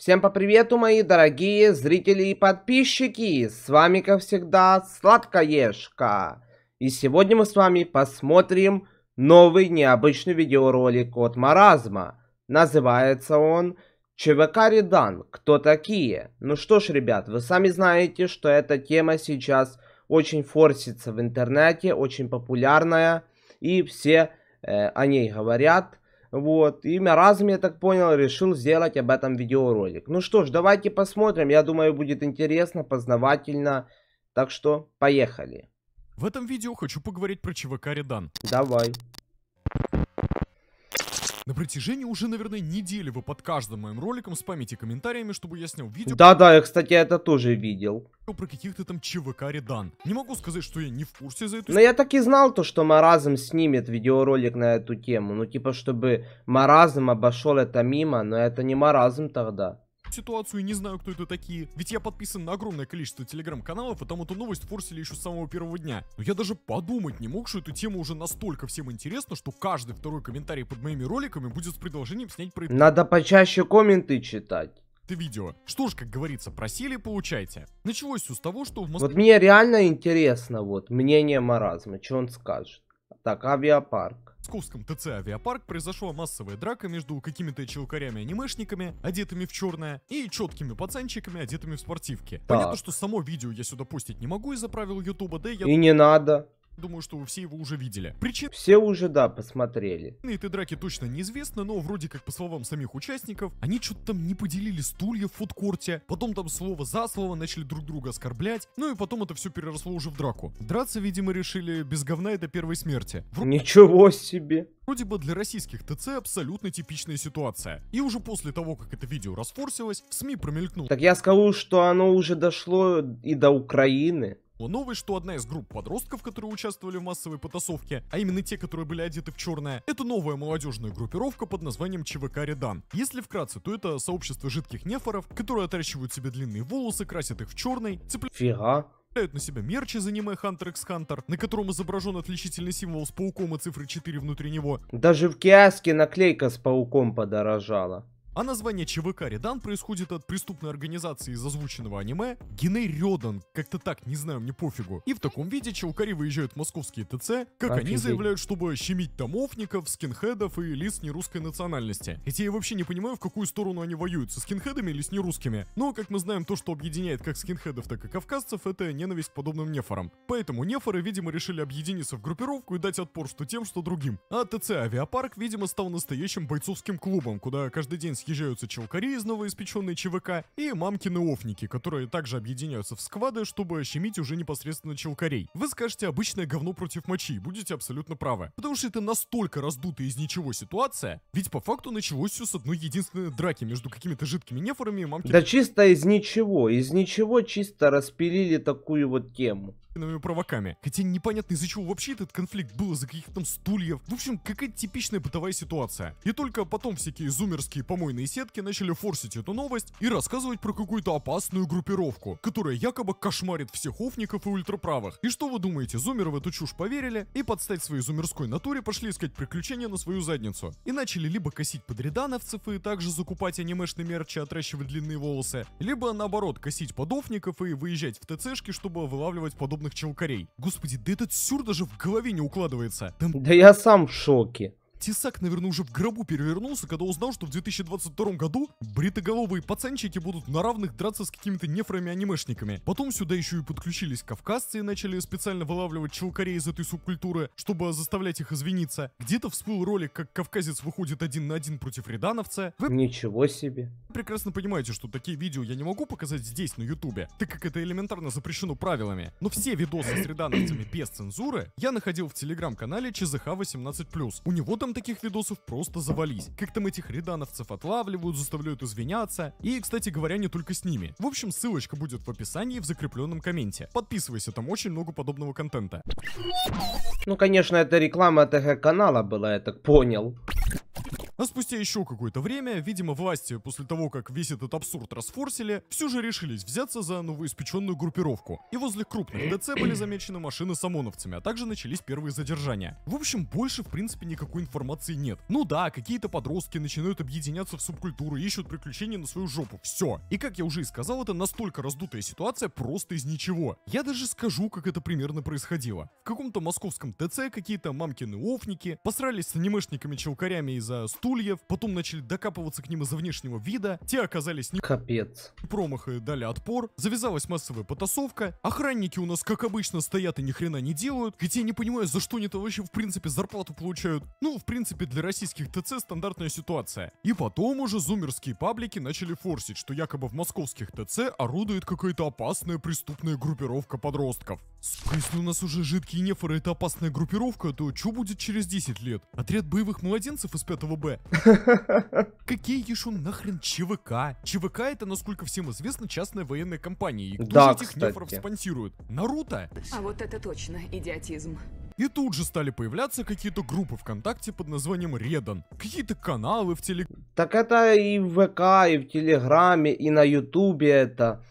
Всем по привету, мои дорогие зрители и подписчики! С вами, как всегда, Сладкоежка. И сегодня мы с вами посмотрим новый необычный видеоролик от Маразма. Называется он «ЧВК Редан. Кто такие?». Ну что ж, ребят, вы сами знаете, что эта тема сейчас очень форсится в интернете, очень популярная. И все э, о ней говорят. Вот, и Маразм, я так понял, решил сделать об этом видеоролик. Ну что ж, давайте посмотрим, я думаю, будет интересно, познавательно. Так что, поехали. В этом видео хочу поговорить про ЧВК Редан. Давай. На протяжении уже, наверное, недели вы под каждым моим роликом спамите комментариями, чтобы я снял видео. Да-да, я, кстати, это тоже видел. Про каких-то там ЧВК Редан. Не могу сказать, что я не в курсе за эту... Но я так и знал то, что Маразм снимет видеоролик на эту тему. Ну, типа, чтобы Маразм обошел это мимо, но это не Маразм тогда ситуацию и не знаю, кто это такие. Ведь я подписан на огромное количество телеграм-каналов, и там эту новость форсили еще с самого первого дня. Но я даже подумать не мог, что эту тему уже настолько всем интересно, что каждый второй комментарий под моими роликами будет с предложением снять про Надо почаще комменты читать это видео. Что ж, как говорится, просили, получайте. Началось все с того, что в Москве... Вот мне реально интересно, вот, мнение маразма, что он скажет. Так, авиапарк. В Псковском ТЦ «Авиапарк» произошла массовая драка между какими-то челкарями-анимешниками, одетыми в черное, и четкими пацанчиками, одетыми в спортивки. Так. Понятно, что само видео я сюда пустить не могу из-за правил Ютуба, да я... И не надо. Думаю, что вы все его уже видели. Причина? Все уже, да, посмотрели. На этой драке точно неизвестно, но вроде как, по словам самих участников, они что-то там не поделили стулья в фудкорте, потом там слово за слово начали друг друга оскорблять, ну и потом это все переросло уже в драку. Драться, видимо, решили без говна и до первой смерти. Вро... Ничего себе! Вроде бы для российских ТЦ абсолютно типичная ситуация. И уже после того, как это видео расфорсилось, в СМИ промелькнул. Так я скажу, что оно уже дошло и до Украины. Но новость, ну что одна из групп подростков, которые участвовали в массовой потасовке, а именно те, которые были одеты в черное, это новая молодежная группировка под названием ЧВК Редан. Если вкратце, то это сообщество жидких нефоров, которые отращивают себе длинные волосы, красят их в черный, цепляют... Фига на себя мерч из аниме Hunter x Hunter, на котором изображен отличительный символ с пауком и цифры 4 внутри него. Даже в киоске наклейка с пауком подорожала. А название ЧВК Редан происходит от преступной организации из озвученного аниме Геней Рёдан, как-то так, не знаю, мне пофигу. И в таком виде челкари выезжают в московские ТЦ, как Офигеть. они заявляют, чтобы щемить домовников, скинхедов и лиц нерусской национальности. Хотя я вообще не понимаю, в какую сторону они воюют, со скинхедами или с нерусскими. Но, как мы знаем, то, что объединяет как скинхедов, так и кавказцев, это ненависть к подобным нефорам. Поэтому нефоры, видимо, решили объединиться в группировку и дать отпор что тем, что другим. А ТЦ Авиапарк, видимо, стал настоящим бойцовским клубом, куда каждый день съезжаются челкари из новоиспеченной ЧВК и мамкины офники, которые также объединяются в сквады, чтобы щемить уже непосредственно челкарей. Вы скажете обычное говно против мочи, будете абсолютно правы. Потому что это настолько раздутая из ничего ситуация, ведь по факту началось все с одной единственной драки между какими-то жидкими нефорами и мамкиными... Да чисто из ничего, из ничего чисто распилили такую вот тему. Гагаркиными провоками. Хотя непонятно из-за чего вообще этот конфликт был, из-за каких там стульев. В общем, какая-то типичная бытовая ситуация. И только потом всякие зумерские помойные сетки начали форсить эту новость и рассказывать про какую-то опасную группировку, которая якобы кошмарит всех офников и ультраправых. И что вы думаете, зумеры в эту чушь поверили и под стать своей зумерской натуре пошли искать приключения на свою задницу. И начали либо косить подрядановцев и также закупать анимешный мерч и отращивать длинные волосы, либо наоборот косить подофников и выезжать в ТЦшки, чтобы вылавливать подобных черных челкарей. Господи, да этот сюр даже в голове не укладывается. Там... Да я сам в шоке. Тесак, наверное, уже в гробу перевернулся, когда узнал, что в 2022 году бритоголовые пацанчики будут на равных драться с какими-то нефрами-анимешниками. Потом сюда еще и подключились кавказцы и начали специально вылавливать челкарей из этой субкультуры, чтобы заставлять их извиниться. Где-то всплыл ролик, как кавказец выходит один на один против редановца. Вы... Ничего себе. Прекрасно понимаете, что такие видео я не могу показать здесь, на ютубе, так как это элементарно запрещено правилами. Но все видосы с редановцами без цензуры я находил в телеграм-канале ЧЗХ 18+. У него там там таких видосов просто завались. Как там этих редановцев отлавливают, заставляют извиняться. И, кстати говоря, не только с ними. В общем, ссылочка будет в описании в закрепленном комменте. Подписывайся, там очень много подобного контента. Ну, конечно, это реклама ТГ-канала была, я так понял. А спустя еще какое-то время, видимо, власти, после того, как весь этот абсурд расфорсили, все же решились взяться за новоиспеченную группировку. И возле крупных ДЦ были замечены машины с ОМОНовцами, а также начались первые задержания. В общем, больше, в принципе, никакой информации нет. Ну да, какие-то подростки начинают объединяться в субкультуры, ищут приключения на свою жопу, все. И как я уже и сказал, это настолько раздутая ситуация просто из ничего. Я даже скажу, как это примерно происходило. В каком-то московском ТЦ какие-то мамкины офники посрались с анимешниками-челкарями из-за стул стульев, потом начали докапываться к ним из-за внешнего вида, те оказались не... Капец. Промахи дали отпор, завязалась массовая потасовка, охранники у нас, как обычно, стоят и ни хрена не делают, где я не понимаю, за что они-то вообще, в принципе, зарплату получают. Ну, в принципе, для российских ТЦ стандартная ситуация. И потом уже зумерские паблики начали форсить, что якобы в московских ТЦ орудует какая-то опасная преступная группировка подростков. Сука, если у нас уже жидкие нефоры это опасная группировка, то что будет через 10 лет? Отряд боевых младенцев из 5 Б Какие еще нахрен ЧВК? ЧВК это, насколько всем известно, частная военная компания. И кто да, же этих кстати. нефров спонсирует? Наруто? А вот это точно идиотизм. И тут же стали появляться какие-то группы ВКонтакте под названием Редан. Какие-то каналы в Телеграме. Так это и в ВК, и в Телеграме, и на Ютубе это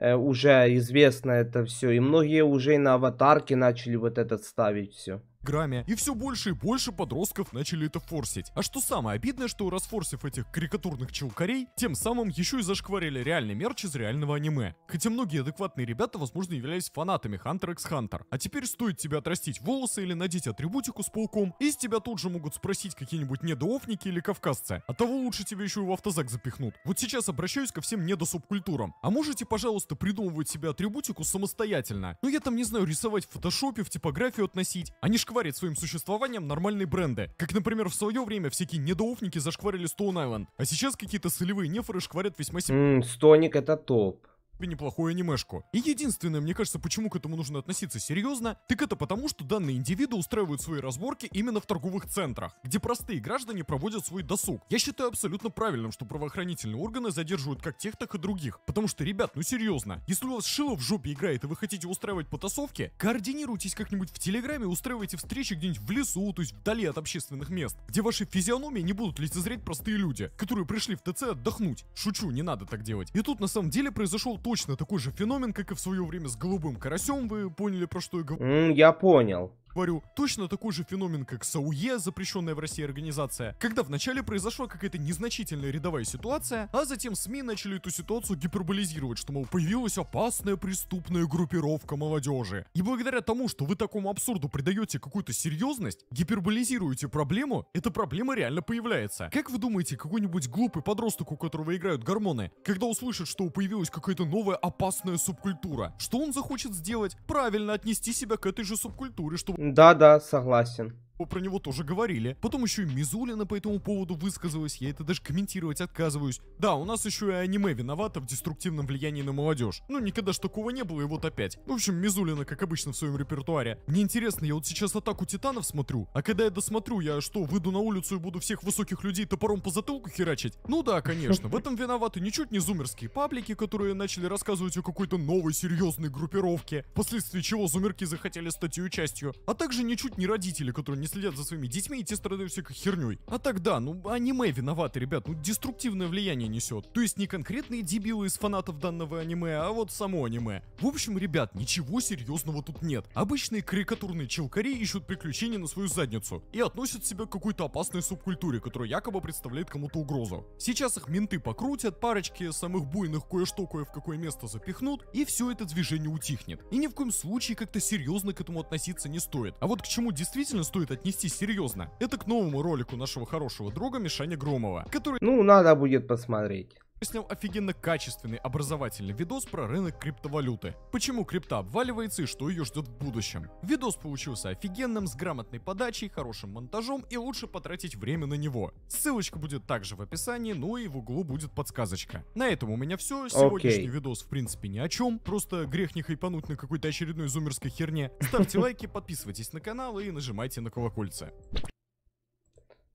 э, уже известно это все. И многие уже и на аватарке начали вот этот ставить все грамме. И все больше и больше подростков начали это форсить. А что самое обидное, что расфорсив этих карикатурных челкарей, тем самым еще и зашкварили реальный мерч из реального аниме. Хотя многие адекватные ребята, возможно, являлись фанатами Hunter x Hunter. А теперь стоит тебе отрастить волосы или надеть атрибутику с пауком, и с тебя тут же могут спросить какие-нибудь недоофники или кавказцы. А того лучше тебе еще и в автозак запихнут. Вот сейчас обращаюсь ко всем недосубкультурам. А можете, пожалуйста, придумывать себе атрибутику самостоятельно? Ну я там не знаю, рисовать в фотошопе, в типографию относить. Они ж зашкварит своим существованием нормальные бренды. Как, например, в свое время всякие недоуфники зашкварили Stone Island, а сейчас какие-то солевые нефоры шкварят весьма себе. Стоник это топ неплохую анимешку. И единственное, мне кажется, почему к этому нужно относиться серьезно, так это потому, что данные индивиды устраивают свои разборки именно в торговых центрах, где простые граждане проводят свой досуг. Я считаю абсолютно правильным, что правоохранительные органы задерживают как тех, так и других. Потому что, ребят, ну серьезно, если у вас шило в жопе играет и вы хотите устраивать потасовки, координируйтесь как-нибудь в Телеграме, устраивайте встречи где-нибудь в лесу, то есть вдали от общественных мест, где ваши физиономии не будут лицезреть простые люди, которые пришли в ТЦ отдохнуть. Шучу, не надо так делать. И тут на самом деле произошел точно такой же феномен, как и в свое время с голубым карасем, вы поняли, про что я говорю? Mm, я понял говорю, точно такой же феномен, как САУЕ, запрещенная в России организация, когда вначале произошла какая-то незначительная рядовая ситуация, а затем СМИ начали эту ситуацию гиперболизировать, что, мол, появилась опасная преступная группировка молодежи. И благодаря тому, что вы такому абсурду придаете какую-то серьезность, гиперболизируете проблему, эта проблема реально появляется. Как вы думаете, какой-нибудь глупый подросток, у которого играют гормоны, когда услышит, что появилась какая-то новая опасная субкультура, что он захочет сделать? Правильно отнести себя к этой же субкультуре, чтобы... Да-да, согласен. Про него тоже говорили. Потом еще и Мизулина по этому поводу высказалась, я это даже комментировать отказываюсь. Да, у нас еще и аниме виновато в деструктивном влиянии на молодежь. Ну, никогда ж такого не было, и вот опять. В общем, Мизулина, как обычно, в своем репертуаре. Мне интересно, я вот сейчас атаку титанов смотрю, а когда я досмотрю, я что, выйду на улицу и буду всех высоких людей топором по затылку херачить? Ну да, конечно, в этом виноваты ничуть не зумерские паблики, которые начали рассказывать о какой-то новой серьезной группировке, впоследствии чего зумерки захотели стать ее частью, а также ничуть не родители, которые не следят за своими детьми, и те страдают всякой херней. А тогда, ну, аниме виноваты, ребят, ну, деструктивное влияние несет. То есть не конкретные дебилы из фанатов данного аниме, а вот само аниме. В общем, ребят, ничего серьезного тут нет. Обычные карикатурные челкари ищут приключения на свою задницу и относят себя к какой-то опасной субкультуре, которая якобы представляет кому-то угрозу. Сейчас их менты покрутят, парочки самых буйных кое-что кое в какое место запихнут, и все это движение утихнет. И ни в коем случае как-то серьезно к этому относиться не стоит. А вот к чему действительно стоит отнести серьезно. Это к новому ролику нашего хорошего друга Мишаня Громова, который... Ну, надо будет посмотреть снял офигенно качественный образовательный видос про рынок криптовалюты. Почему крипта обваливается и что ее ждет в будущем. Видос получился офигенным, с грамотной подачей, хорошим монтажом и лучше потратить время на него. Ссылочка будет также в описании, ну и в углу будет подсказочка. На этом у меня все. Сегодняшний okay. видос в принципе ни о чем, просто грех не хайпануть на какой-то очередной зумерской херне. Ставьте лайки, подписывайтесь на канал и нажимайте на колокольце.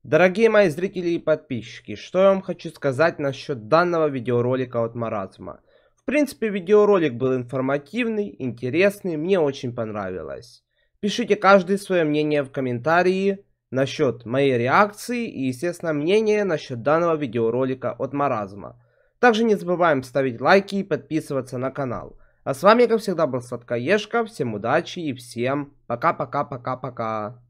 Дорогие мои зрители и подписчики, что я вам хочу сказать насчет данного видеоролика от Маразма. В принципе, видеоролик был информативный, интересный, мне очень понравилось. Пишите каждое свое мнение в комментарии насчет моей реакции и, естественно, мнение насчет данного видеоролика от Маразма. Также не забываем ставить лайки и подписываться на канал. А с вами, как всегда, был Сладкоежка, всем удачи и всем пока-пока-пока-пока.